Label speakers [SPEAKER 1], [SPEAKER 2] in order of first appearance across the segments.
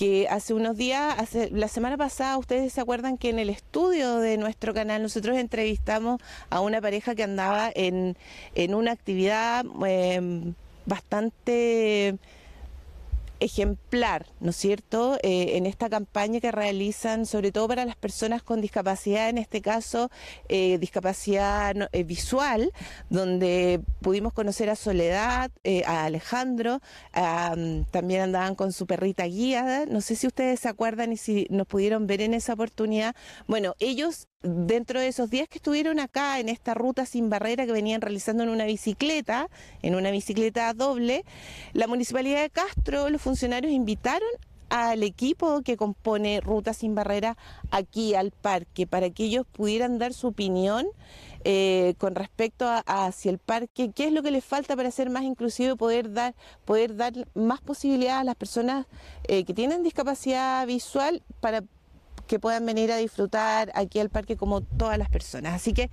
[SPEAKER 1] que hace unos días, hace, la semana pasada, ustedes se acuerdan que en el estudio de nuestro canal nosotros entrevistamos a una pareja que andaba en, en una actividad em, bastante ejemplar, ¿no es cierto?, eh, en esta campaña que realizan, sobre todo para las personas con discapacidad, en este caso, eh, discapacidad eh, visual, donde pudimos conocer a Soledad, a Alejandro, mm, también andaban con su perrita guía, no sé si ustedes se acuerdan y si nos pudieron ver en esa oportunidad. Bueno, ellos Dentro de esos días que estuvieron acá en esta ruta sin barrera que venían realizando en una bicicleta, en una bicicleta doble, la Municipalidad de Castro, los funcionarios invitaron al equipo que compone Ruta Sin Barrera aquí al parque, para que ellos pudieran dar su opinión eh, con respecto a, si el parque, qué es lo que les falta para ser más inclusivo y poder dar, poder dar más posibilidad a las personas eh, que tienen discapacidad visual para que puedan venir a disfrutar aquí al parque como todas las personas. Así que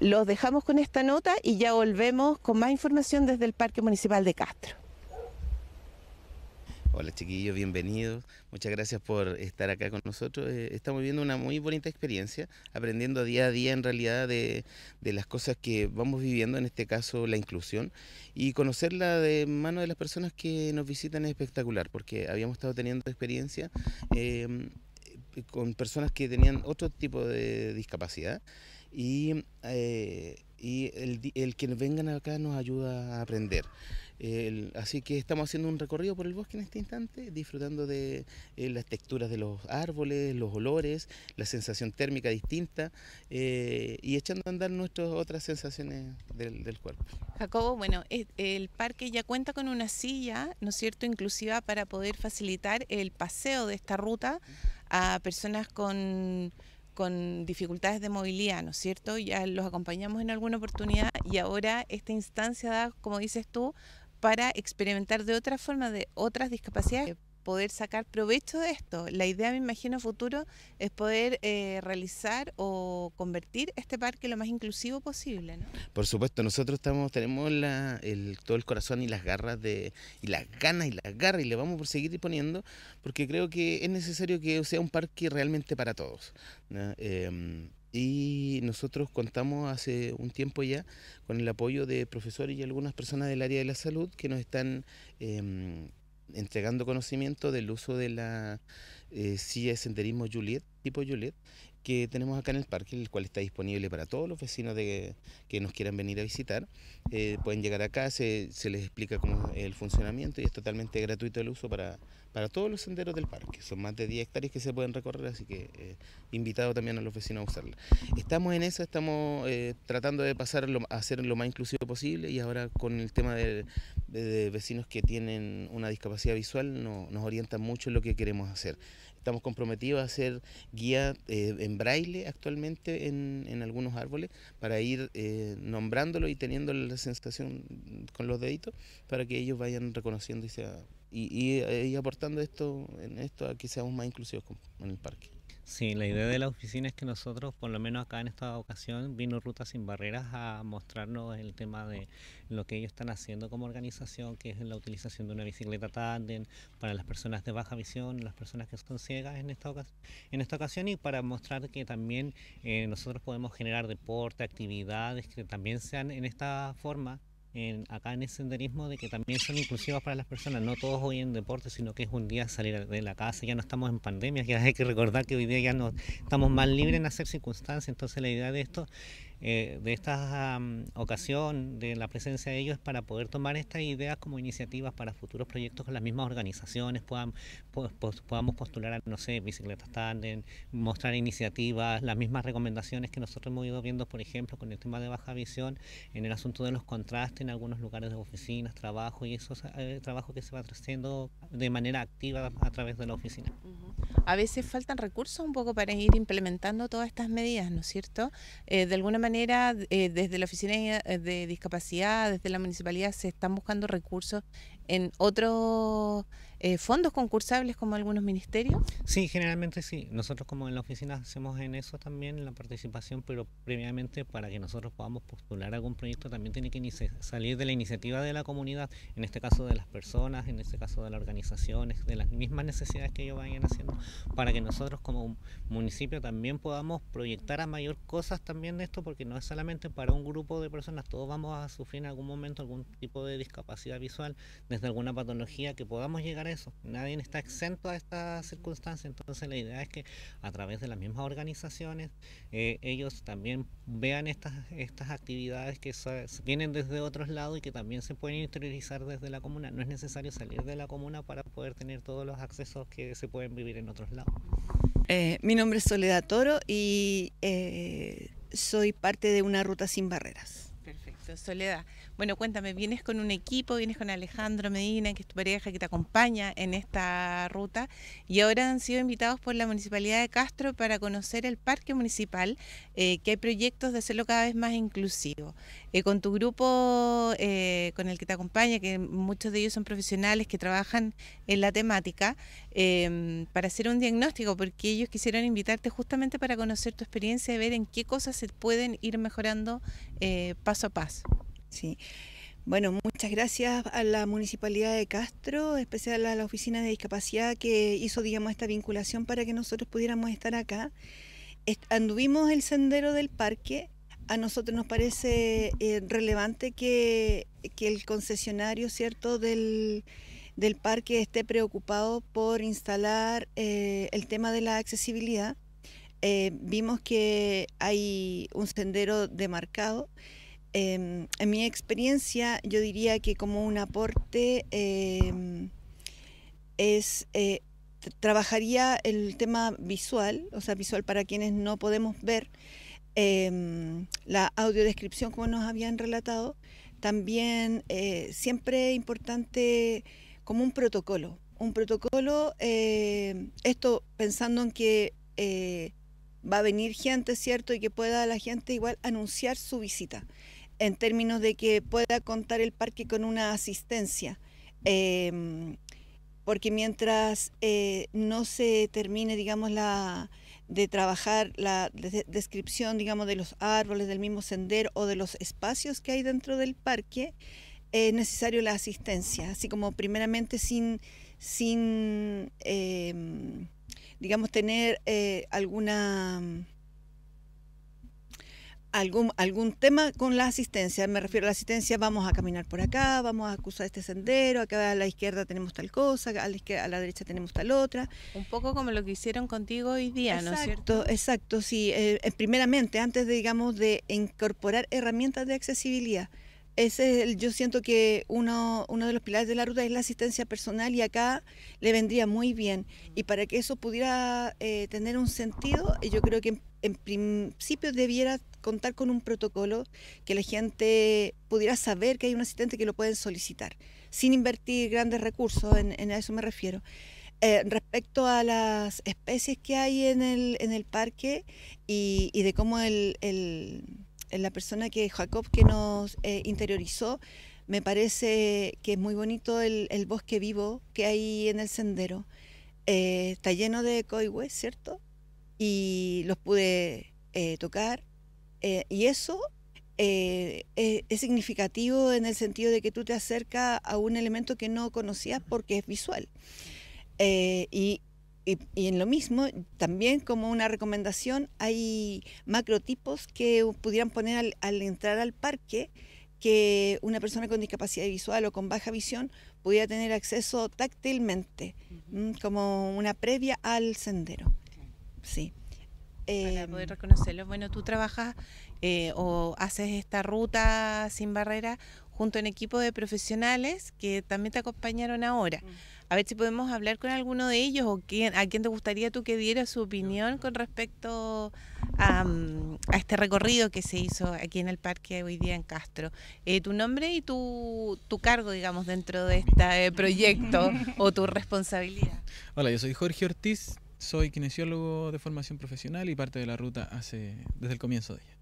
[SPEAKER 1] los dejamos con esta nota y ya volvemos con más información desde el Parque Municipal de Castro.
[SPEAKER 2] Hola chiquillos, bienvenidos. Muchas gracias por estar acá con nosotros. Eh, estamos viviendo una muy bonita experiencia, aprendiendo día a día en realidad de, las cosas que vamos viviendo, en este caso la inclusión, y conocerla de mano de las personas que nos visitan es espectacular, porque habíamos estado teniendo experiencia. Eh, con personas que tenían otro tipo de discapacidad y, eh, y el, el, que vengan acá nos ayuda a aprender. así que estamos haciendo un recorrido por el bosque en este instante, disfrutando de eh, las texturas de los árboles, los olores, la sensación térmica distinta eh, y echando a andar nuestras otras sensaciones del, del cuerpo.
[SPEAKER 1] Jacobo, bueno, el parque ya cuenta con una silla, ¿no es cierto?, inclusiva para poder facilitar el paseo de esta ruta a personas con, con dificultades de movilidad, ¿no es cierto? Ya los acompañamos en alguna oportunidad y ahora esta instancia da, como dices tú, para experimentar de otra forma, de otras discapacidades poder sacar provecho de esto. La idea, me imagino, futuro es poder eh, realizar o convertir este parque lo más inclusivo posible. ¿no?
[SPEAKER 2] Por supuesto, nosotros estamos, tenemos el, todo el corazón y las garras de, y las ganas y las garras y le vamos a seguir poniendo porque creo que es necesario que sea un parque realmente para todos. Em, y nosotros contamos hace un tiempo ya con el apoyo de profesores y algunas personas del área de la salud que nos están em, entregando conocimiento del uso de la eh, silla de senderismo Juliet, tipo Juliet, que tenemos acá en el parque, el cual está disponible para todos los vecinos de, que nos quieran venir a visitar. Eh, pueden llegar acá, se, se, les explica cómo es el funcionamiento y es totalmente gratuito el uso para, todos los senderos del parque. Son más de 10 hectáreas que se pueden recorrer, así que eh, invitado también a los vecinos a usarla. Estamos en eso, estamos eh, tratando de pasar a ser lo más inclusivo posible y ahora con el tema de, vecinos que tienen una discapacidad visual nos orienta mucho en lo que queremos hacer. Estamos comprometidos a hacer guía eh, en braille actualmente en, algunos árboles para ir eh, nombrándolos y teniendo la sensación con los deditos para que ellos vayan reconociendo y, sea, y, eh, aportando esto, en esto a que seamos más inclusivos en el parque. Sí, la idea de la
[SPEAKER 3] oficina es que nosotros, por lo menos acá en esta ocasión, vino Ruta Sin Barreras a mostrarnos el tema de lo que ellos están haciendo como organización, que es la utilización de una bicicleta tándem para las personas de baja visión, las personas que son ciegas en esta, ocasión, en esta ocasión y para mostrar que también eh, nosotros podemos generar deporte, actividades que también sean en esta forma acá en el senderismo de que también son inclusivas para las personas. No todos hoy en deporte, sino que es un día salir de la casa. Ya no estamos en pandemia, ya hay que recordar que hoy día ya no estamos más libres en hacer circunstancias. Entonces la idea de esto eh, de esta ocasión, de la presencia de ellos, para poder tomar estas ideas como iniciativas para futuros proyectos con las mismas organizaciones, puedan, podamos postular, a no sé, bicicletas tándem, mostrar iniciativas, las mismas recomendaciones que nosotros hemos ido viendo, por ejemplo, con el tema de baja visión, en el asunto de los contrastes en algunos lugares de oficinas, trabajo, y eso es eh, trabajo que se va haciendo de manera activa a través de la oficina.
[SPEAKER 1] A veces faltan recursos un poco para ir implementando todas estas medidas, ¿no es cierto? Eh, de alguna manera eh, desde la Oficina eh, de Discapacidad, desde la Municipalidad, se están buscando recursos en otros eh, fondos concursables como algunos ministerios?
[SPEAKER 3] Sí, generalmente sí. Nosotros como en la oficina hacemos en eso también la participación, pero previamente para que nosotros podamos postular algún proyecto también tiene que salir de la iniciativa de la comunidad, en este caso de las personas, en este caso de las organizaciones, de las mismas necesidades que ellos vayan haciendo, para que nosotros como municipio también podamos proyectar a mayor cosas también de esto, porque no es solamente para un grupo de personas, todos vamos a sufrir en algún momento algún tipo de discapacidad visual, desde alguna patología que podamos llegar a eso. Nadie está exento a esta circunstancia, entonces la idea es que a través de las mismas organizaciones eh, ellos también vean estas, estas actividades que vienen desde otros lados y que también se pueden interiorizar desde la comuna. No es necesario salir de la comuna para poder tener todos los accesos que se
[SPEAKER 1] pueden vivir en otros lados.
[SPEAKER 4] Eh, mi nombre es Soledad Toro y eh, soy parte de una ruta sin barreras.
[SPEAKER 1] Soledad. Bueno, cuéntame, vienes con un equipo, vienes con Alejandro Medina, que es tu pareja, que te acompaña en esta ruta, y ahora han sido invitados por la Municipalidad de Castro para conocer el parque municipal, eh, que hay proyectos de hacerlo cada vez más inclusivo. Eh, con tu grupo, eh, con el que te acompaña, que muchos de ellos son profesionales que trabajan en la temática, em, para hacer un diagnóstico, porque ellos quisieron invitarte justamente para conocer tu experiencia y ver en qué cosas se pueden ir mejorando paso a paso. Sí. Bueno, muchas
[SPEAKER 4] gracias a la Municipalidad de Castro, especial a la Oficina de Discapacidad que hizo, digamos, esta vinculación para que nosotros pudiéramos estar acá. anduvimos el sendero del parque. A nosotros nos parece eh, relevante que, el concesionario, ¿cierto?, del, parque esté preocupado por instalar eh, el tema de la accesibilidad. Eh, vimos que hay un sendero demarcado. Em, en mi experiencia, yo diría que como un aporte em, es eh, trabajaría el tema visual, o sea, visual para quienes no podemos ver em, la audiodescripción como nos habían relatado. También eh, siempre importante como un protocolo, un protocolo, esto pensando en que eh, va a venir gente, ¿cierto? Y que pueda la gente igual anunciar su visita en términos de que pueda contar el parque con una asistencia. Em, porque mientras eh, no se termine, digamos, la, de trabajar la descripción, digamos, de los árboles, del mismo sendero o de los espacios que hay dentro del parque, es necesario la asistencia, así como primeramente sin, sin em, digamos, tener eh, alguna algún, algún tema con la asistencia. Me refiero a la asistencia, vamos a caminar por acá, vamos a cruzar este sendero, acá a la izquierda tenemos tal cosa, a la, derecha tenemos tal otra.
[SPEAKER 1] Un poco como lo que hicieron contigo hoy día, ¿no es cierto?
[SPEAKER 4] Exacto, sí. Eh, eh, primeramente, antes de, digamos, de incorporar herramientas de accesibilidad el, yo siento que uno, uno de los pilares de la ruta es la asistencia personal y acá le vendría muy bien. Y para que eso pudiera eh, tener un sentido, eh, yo creo que en, principio debiera contar con un protocolo que la gente pudiera saber que hay un asistente que lo pueden solicitar, sin invertir grandes recursos, en, eso me refiero. Eh, respecto a las especies que hay en el, en el parque y, de cómo el eh, la persona que Jacob que nos eh, interiorizó, me parece que es muy bonito el, bosque vivo que hay en el sendero. Eh, está lleno de coihues, ¿cierto? Y los pude tocar. y eso es, significativo en el sentido de que tú te acercas a un elemento que no conocías porque es visual. y y, en lo mismo, también como una recomendación, hay macrotipos que pudieran poner al, entrar al parque que una persona con discapacidad visual o con baja visión pudiera tener acceso táctilmente, mm, como una
[SPEAKER 1] previa al sendero. Sí. Para em, poder reconocerlo. Bueno, tú trabajas eh, o haces esta ruta sin barrera junto a un equipo de profesionales que también te acompañaron ahora. Mm. A ver si podemos hablar con alguno de ellos o quién, a quién te gustaría tú que diera su opinión con respecto mm, a, este recorrido que se hizo aquí en el parque hoy día en Castro. Eh, tu nombre y tu, tu, cargo, digamos, dentro de este eh, proyecto o tu responsabilidad.
[SPEAKER 5] Hola, yo soy Jorge Ortiz, soy kinesiólogo de formación profesional y parte de la ruta hace, desde el comienzo de ella.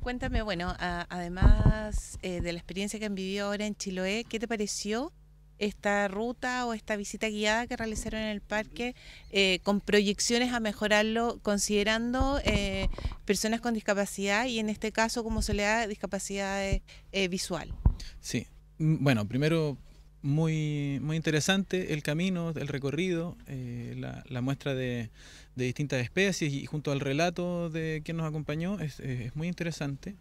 [SPEAKER 1] Cuéntame, bueno, además eh, de la experiencia que han vivido ahora en Chiloé, ¿qué te pareció esta ruta o esta visita guiada que realizaron en el parque eh, con proyecciones a mejorarlo considerando eh, personas con discapacidad y en este caso como se le da discapacidad visual.
[SPEAKER 5] Sí, mm, bueno, primero muy, muy interesante el camino, el recorrido, eh, la, muestra de, distintas especies y junto al relato de quien nos acompañó es, muy interesante.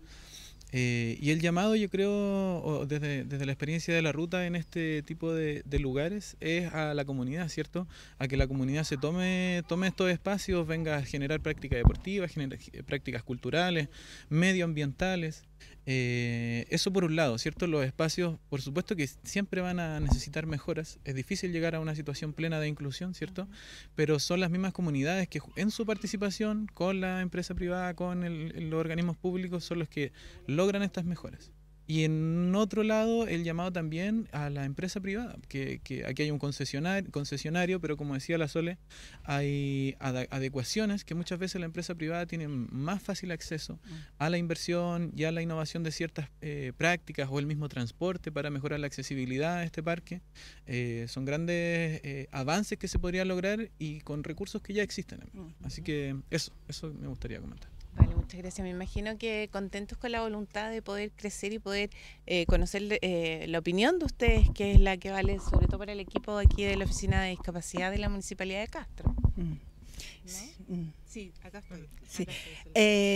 [SPEAKER 5] Eh, y el llamado, yo creo, desde, desde, la experiencia de la ruta en este tipo de, lugares, es a la comunidad, ¿cierto? A que la comunidad se tome, tome estos espacios, venga a generar prácticas deportivas, eh, prácticas culturales, medioambientales. Eh, eso por un lado, ¿cierto? Los espacios, por supuesto que siempre van a necesitar mejoras. Es difícil llegar a una situación plena de inclusión, ¿cierto? Pero son las mismas comunidades que en su participación con la empresa privada, con el, los organismos públicos, son los que logran estas mejoras. Y en otro lado, el llamado también a la empresa privada, que, aquí hay un concesionario, concesionario, pero como decía la Sole, hay adecuaciones que muchas veces la empresa privada tiene más fácil acceso mm. a la inversión y a la innovación de ciertas eh, prácticas o el mismo transporte para mejorar la accesibilidad a este parque. Eh, son grandes eh, avances que se podrían lograr y con recursos que ya existen. Así que eso, eso me gustaría comentar.
[SPEAKER 1] Vale, muchas gracias. Me imagino que contentos con la voluntad de poder crecer y poder eh, conocer eh, la opinión de ustedes, que es la que vale sobre todo para el equipo aquí de la Oficina de Discapacidad de la Municipalidad de Castro.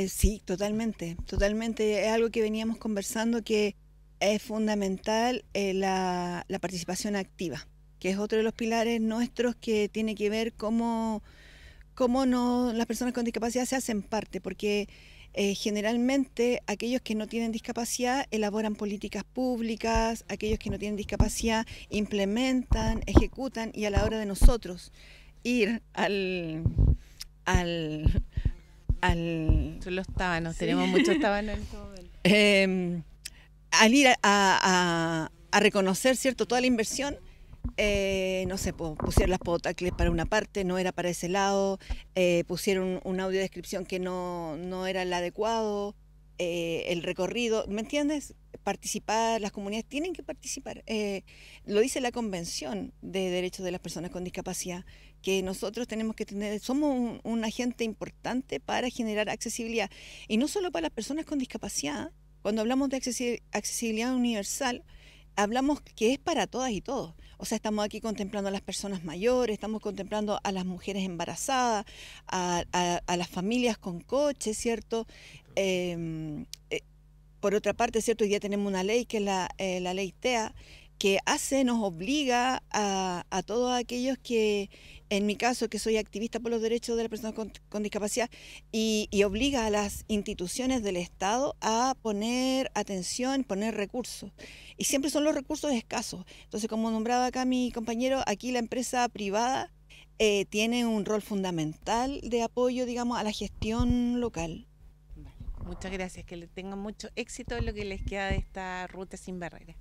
[SPEAKER 4] Sí, totalmente, totalmente. Es algo que veníamos conversando que es fundamental eh, la, la, participación activa, que es otro de los pilares nuestros que tiene que ver cómo cómo no, las personas con discapacidad se hacen parte, porque eh, generalmente aquellos que no tienen discapacidad elaboran políticas públicas, aquellos que no tienen discapacidad implementan, ejecutan y a la hora de nosotros
[SPEAKER 1] ir al... al, los tábanos, tenemos muchos tábanos en este todo
[SPEAKER 4] el... Em, al ir a, a, reconocer cierto toda la inversión, eh, no sé, pusieron las potacles para una parte, no era para ese lado, eh, pusieron una audiodescripción que no, era el adecuado, eh, el recorrido, ¿me entiendes? Participar, las comunidades tienen que participar. lo dice la Convención de Derechos de las Personas con Discapacidad, que nosotros tenemos que tener, somos un, un agente importante para generar accesibilidad, y no solo para las personas con discapacidad, cuando hablamos de accesibilidad universal, hablamos que es para todas y todos o sea, estamos aquí contemplando a las personas mayores, estamos contemplando a las mujeres embarazadas, a, las familias con coches, ¿cierto? Em, eh, por otra parte, ¿cierto? Hoy día tenemos una ley que es la, eh, ley TEA, que hace, nos obliga a todos aquellos que en mi caso, que soy activista por los derechos de las personas con, discapacidad, y, obliga a las instituciones del Estado a poner atención, poner recursos. Y siempre son los recursos escasos. Entonces, como nombraba acá mi compañero, aquí la empresa privada eh, tiene un rol fundamental de apoyo, digamos, a la gestión local.
[SPEAKER 1] Muchas gracias, que tengan mucho éxito en lo que les queda de esta ruta sin barreras.